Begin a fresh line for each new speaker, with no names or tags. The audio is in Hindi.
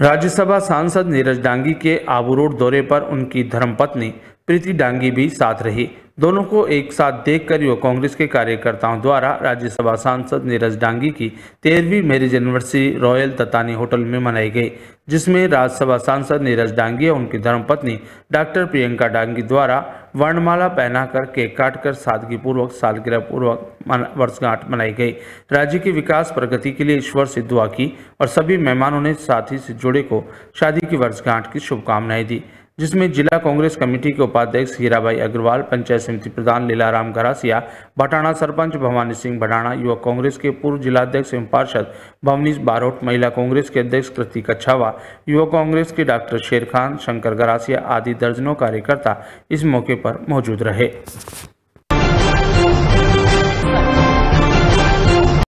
राज्यसभा सांसद नीरज डांगी के आबू रोड दौरे पर उनकी धर्मपत्नी प्रीति डांगी भी साथ रही दोनों को एक साथ देखकर युवा कांग्रेस के कार्यकर्ताओं द्वारा राज्यसभा सांसद नीरज डांगी की तेरहवीं marriage anniversary royal Tatani hotel में मनाई गई जिसमें राज्यसभा सांसद नीरज डांगी और उनकी धर्मपत्नी डॉक्टर प्रियंका डांगी द्वारा वर्णमाला पहनाकर केक काटकर सादगीपूर्वक सालगिरह पूर्वक वर्षगांठ मनाई गई राज्य की विकास प्रगति के लिए ईश्वर से दुआ की और सभी मेहमानों ने साथी से जुड़े को शादी की वर्षगांठ की शुभकामनाएं दी जिसमें जिला कांग्रेस कमेटी के उपाध्यक्ष हीराबाई अग्रवाल पंचायत समिति प्रधान लीलाराम घरासिया भटाना सरपंच भवानी सिंह भटाना युवा कांग्रेस के पूर्व जिलाध्यक्ष एवं पार्षद भवनीश बारोट महिला कांग्रेस के अध्यक्ष कृतिक अच्छावा युवा कांग्रेस के डॉक्टर शेर खान शंकर गरासिया आदि दर्जनों कार्यकर्ता इस मौके पर मौजूद रहे